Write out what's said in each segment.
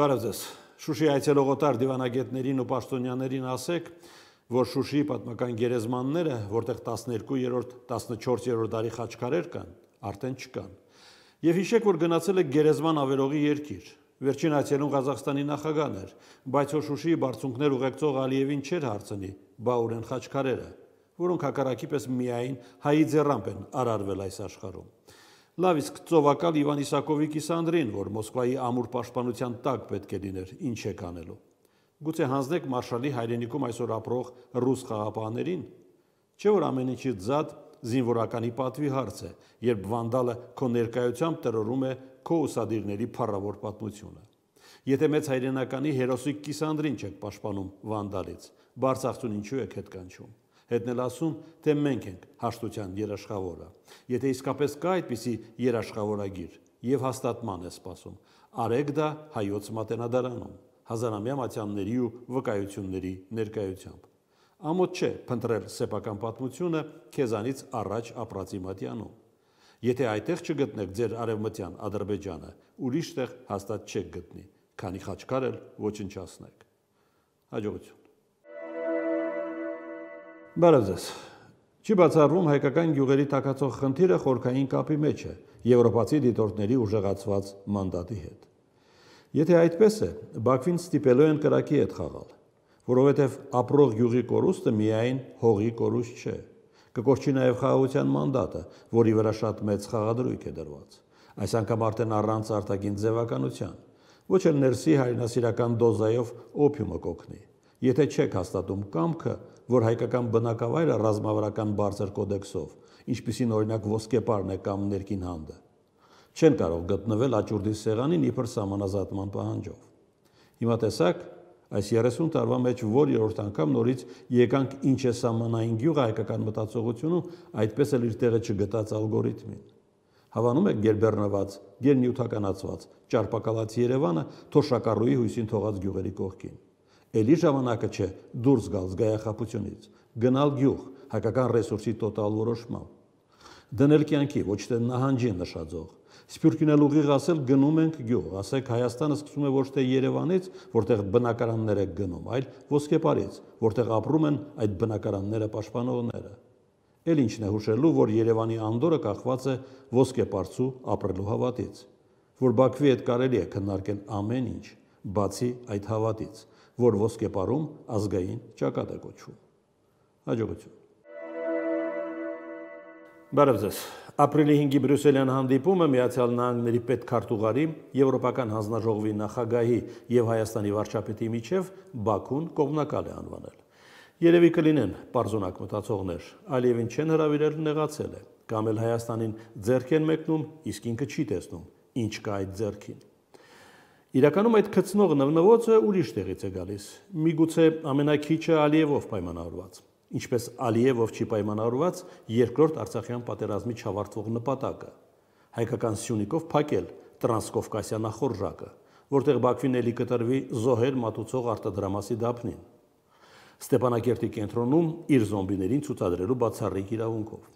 Բարև ձեզ։ Շուշի այցելողոտար դիվանագետներին ու պաշտոնյաներին ասեք, որ Շուշի պատմական գերեզմանները, որտեղ 12-րդ, 14-րդ դարի խաչքարեր կան, արդեն չկան։ Եվ հիշեք, որ գնացել է գերեզման ավերողի երկիր։ Վերջին այցելուն Ղազախստանի նախագահն էր, բայց որ Շուշիի բարձունքներ ուղեկցող Ալիևին չէր հարցնի, բա ուրեն խաչքարերը, որոնք հակառակի պես միայն հայի ձեռամբ են արարվել այս աշխարհում։ Լավ իսկ ծովակալ Իվան Իսակովի կիսանդրին, որ Մոսկվայի ամուր պաշտպանության տակ պետք է լիներ, ինչ է կանելու։ Գուցե հանձնեք մարշալի հայրենիքում այսօր ապրող ռուս խաղապահներին, չէ՞ որ ամեն ինչից զատ զինվորականի պատվի հարց է, երբ վանդալը քո ներկայությամբ տրորում է քո ուսադիրների փառավոր պատմությունը։ Եթե մեծ հայրենականի հերոսիկ կիսանդրին չեք պաշտպանում վանդալից, բարձրացուն ինչու եք հետ կանչում։ Հետն էլ ասում, թե մենք ենք հաշտության երաշխավորը։ Եթե իսկապես կա այդպիսի երաշխավորագիր եւ հաստատման է սպասում, արեք դա հայոց մատենադարանում, հազարամյա մատյանների ու վկայությունների ներկայությամբ։ Ամոթ չէ փնտրել սեփական պատմությունը քեզանից առաջ ապրածի մատյանում։ Եթե այդտեղ չգտնեք ձեր արևմտյան Ադրբեջանը, ուրիշտեղ հաստատ չեք գտնի, քանի խաչքարել ոչնչացնեք։ Հաջողություն։ Բարև ձեզ։ Չի բացառվում հայկական գյուղերի տակածող խնդիրը խորքային կապի մեջ է եվրոպացի դիտորդների ուժեղացված մանդատի հետ։ Եթե այդպես է, Բաքվին ստիպելու են կրակի հետ խաղալ, որովհետև ապրող գյուղի կորուստը միայն հողի կորուստ չէ։ Կկորչի նաև խաղաղության մանդատը, որի վրա շատ մեծ խաղադրույք է դրված։ Այս անգամ արդեն առանց արտաքին ձևականության։ Ոչ էլ ներսի հայրենասիրական դոզայով օփիումը կօգնի Եթե չեք հաստատում կամքը, որ հայկական բնակավայրը ռազմավարական բարձր կոդեքսով, ինչպիսին օրինակ ոսկեպարն է կամ ներքին հանդը, չեն կարող գտնվել աճուրդի սեղանին իբր համանազատման պահանջով։ Հիմա տեսակ, այս 30 տարվա մեջ որ երրորդ անգամ նորից եկանք ինչ է սահմանային գյուղը հայկական մտածողությունում այդպես էլ իր տեղը չգտած ալգորիթմին։ Հավանում եք գերբեռնված, գերնյութականացված ճարպակալած Երևանը թոշակառուի հույսին թողած գյուղերի կողքին։ Էլի ժամանակը չէ դուրս գալ զգայախապությունից, գնալ գյուղ հակական ռեսուրսի տոտալ որոշմամբ, դնել կյանքի ոչ թե նահանջի նշաձող։ Սփյուռքինել ուղիղ ասել գնում ենք գյուղ, ասեք Հայաստանը սկսում է ոչ թե Երևանից, որտեղ բնակարանները գնում, այլ Ոսկեպարից, որտեղ ապրում են այդ բնակարանները պաշտպանողները։ Էլ ինչն է հուշելու, որ Երևանի անդորը կախված է ոսկեպարծու ապրելու հավատից, որ Բաքվի հետ կարելի է քննարկել ամեն ինչ, բացի այդ հավատից որ ոսկեպարում ազգային ճակատ է կոչվում։ Հաջողություն։ Բարև ձեզ։ Ապրիլի 5-ի Բրյուսելյան հանդիպումը Միացյալ Նահանգների պետքարտուղարի, Եվրոպական հանձնաժողովի նախագահի եւ Հայաստանի վարչապետի միջև Բաքուն կողմնակալ է անվանել։ Երևի կլինեն պարզոնակ մտածողներ, Ալիևին չեն հravirել նեղացել է, կամ էլ Հայաստանին ձերք են մեկնում, իսկ ինքը չի տեսնում ինչ կա այդ ձերքին։ Իրականում այդ քծնող նվնվոցը ուրիշ տեղից է գալիս։ Միգուցե ամենակիչը Ալիևով պայմանավորված։ Ինչպես Ալիևով չի պայմանավորված երկրորդ Արցախյան պատերազմի չավարտվող նպատակը՝ հայկական Սյունիկով փակել տրանսկովկասիա նախորժակը, որտեղ Բաքվին ելի կտրվի զոհեր մատուցող արտադրամասի դափնին։ Ստեփանակերտի կենտրոնում իր զոմբիներին ցուցադրելու բացառիկ իրավունքով։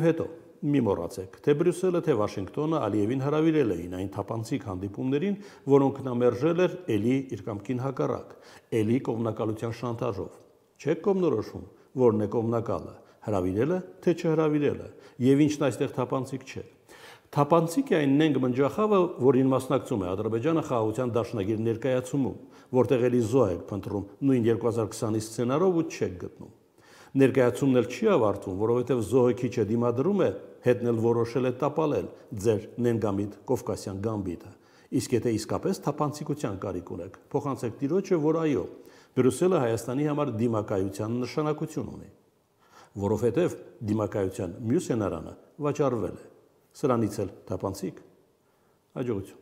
Եվ հետո մի մոռացեք, թե Բրյուսելը, թե Վաշինգտոնը Ալիևին հրավիրել էին այն թափանցիկ հանդիպումներին, որոնք նա մերժել էր ելի իր կամքին հակառակ, ելի կողմնակալության շանտաժով։ Չեք կողմնորոշում, որն է կողմնակալը, հրավիրելը, թե չհրավիրելը, եւ ինչն այստեղ թափանցիկ չէ։ Թափանցիկ է այն նենգ մնջախավը, որին մասնակցում է Ադրբեջանը խաղաղության դաշնագիր ներկայացումում, որտեղ էլի զոհ է փնտրում նույն 2020-ի սցենարով ու չեք գտնում ներկայացումն էլ չի ավարտվում, որովհետև զոհը քիչ է դիմադրում է, հետնել որոշել է տապալել ձեր նենգամիտ կովկասյան գամբիտը։ Իսկ եթե իսկապես թափանցիկության կարիք ունեք, փոխանցեք տիրոջը, որ այո, Բրյուսելը Հայաստանի համար դիմակայության նշանակություն ունի, որովհետև դիմակայության մյուս հենարանը վաճառվել է։ Սրանից էլ թափանցիկ հաջողություն